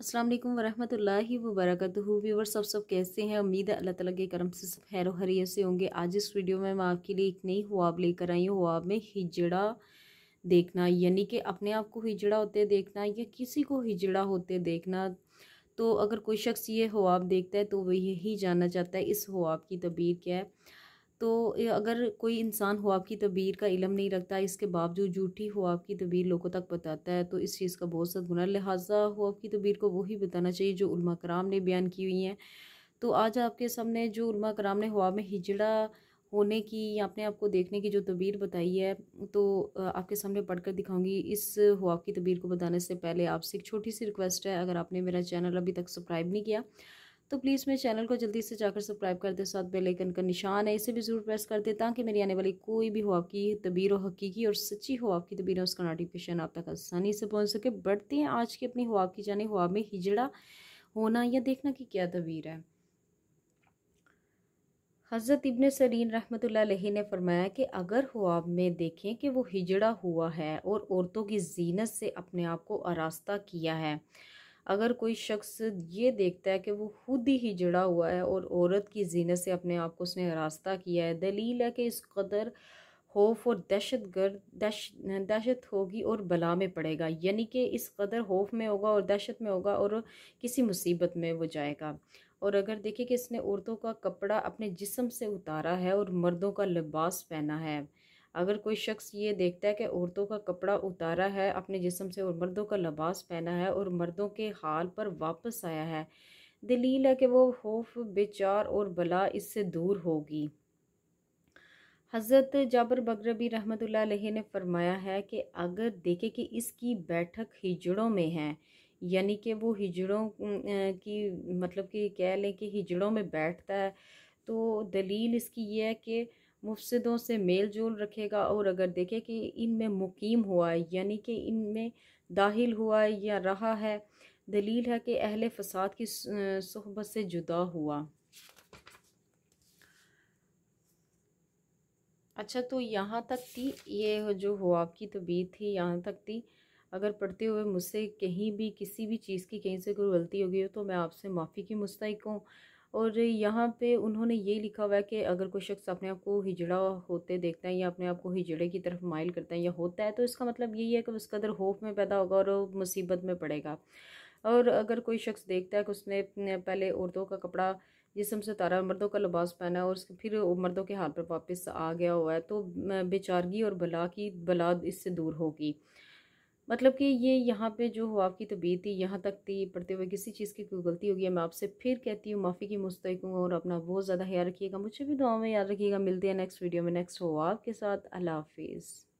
अस्सलाम वालेकुम वरहमतुल्लाहि वबरकत व्यूवर सब सब कैसे हैं उम्मीद है अल्लाह ताला के करम से सब खैर हरियत से होंगे आज इस वीडियो में मैं आपके लिए एक नई हुआब लेकर आई हूँ हुआब में हिजड़ा देखना यानी कि अपने आप को हिजड़ा होते देखना या किसी को हिजड़ा होते देखना तो अगर कोई शख्स ये हुआब देखता है तो वह यही जानना चाहता है इस हुआब की तबीर क्या है तो अगर कोई इंसान हुआब की तबीर का इलम नहीं रखता इसके बावजूद झूठी हुआब की तबीर लोगों तक बताता है तो इस चीज़ का बहुत सा गुना लिहाजा हुआब की तबीर को वही बताना चाहिए जो उल्मा कराम ने बयान की हुई हैं तो आज आपके सामने जो उल्मा कराम ने हुआ में हिजड़ा होने की या अपने आप को देखने की जो तबीर बताई है तो आपके सामने पढ़कर दिखाऊंगी इस हुआ की तबीर को बताने से पहले आपसे एक छोटी सी रिक्वेस्ट है अगर आपने मेरा चैनल अभी तक सब्सक्राइब नहीं किया तो प्लीज़ मेरे चैनल को जल्दी से जाकर सब्सक्राइब कर दें साथ बेलाइकन का निशान है इसे भी ज़रूर प्रेस कर दें ताकि मेरी आने वाली कोई भी हो आपकी तबीर हो हकीकी और सच्ची हो आपकी तबीर उसका नोटिफिकेशन आप तक आसानी से पहुँच सके बढ़ते हैं आज की अपनी हुआ की जाने हुआ में हिजड़ा होना या देखना कि क्या तबीर है हज़रत इबन सरीन रहमत ने फरमाया कि अगर हुआ में देखें कि वो हिजड़ा हुआ है और औरतों की जीनत से अपने आप को आरास्ता किया है अगर कोई शख्स ये देखता है कि वो खुद ही जड़ा हुआ है और औरत की जीनत से अपने आप को उसने रास्ता किया है दलील है कि इस कदर खौफ और दहशत गर्द दहशत होगी और बला में पड़ेगा यानी कि इस कदर खौफ में होगा और दहशत में होगा और किसी मुसीबत में वो जाएगा और अगर देखिए कि इसने औरतों का कपड़ा अपने जिसम से उतारा है और मर्दों का लिबास पहना है अगर कोई शख्स ये देखता है कि औरतों का कपड़ा उतारा है अपने जिसम से और मर्दों का लबास पहना है और मर्दों के हाल पर वापस आया है दलील है कि वो खौफ बेचार और बला इससे दूर होगी हज़रत जाबर बगरबी रहमत ने फरमाया है कि अगर देखे कि इसकी बैठक हिजड़ों में है यानी कि वो हिजड़ों की मतलब कि कह लें कि हिजड़ों में बैठता है तो दलील इसकी यह है कि मुफसदों से मेल जोल रखेगा और अगर देखे कि इनमें मुकीम हुआ है यानी कि इनमें दाखिल हुआ है या रहा है दलील है कि अहल फसाद की सहबत से जुदा हुआ अच्छा तो यहाँ तक थी ये जो हो आपकी तबीयत थी यहाँ तक थी अगर पढ़ते हुए मुझसे कहीं भी किसी भी चीज़ की कहीं से कोई गलती हो गई हो तो मैं आपसे माफ़ी की मुस्तक हूँ और यहाँ पे उन्होंने ये लिखा हुआ है कि अगर कोई शख्स अपने आप को हिजड़ा होते देखता है या अपने आप को हिजड़े की तरफ माइल करता है या होता है तो इसका मतलब यही है कि उस कदर होफ़ में पैदा होगा और मुसीबत में पड़ेगा और अगर कोई शख्स देखता है कि उसने पहले औरतों का कपड़ा जिसम से तारा मर्दों का लिबास पहना और फिर मर्दों के हाल पर वापस आ गया हुआ है तो बेचारगी और बला की बला इससे दूर होगी मतलब कि ये यहाँ पे जो हो आपकी तबीयत थी यहाँ तक थी पढ़ते हुए किसी चीज़ की कोई गलती होगी मैं आपसे फिर कहती हूँ माफ़ी की मुस्तक हूँ और अपना बहुत ज़्यादा ख्याल रखिएगा मुझे भी दुआ में याद रखिएगा मिलते हैं नेक्स्ट वीडियो में नेक्स्ट हो आपके साथ अल्लाह हाफिज़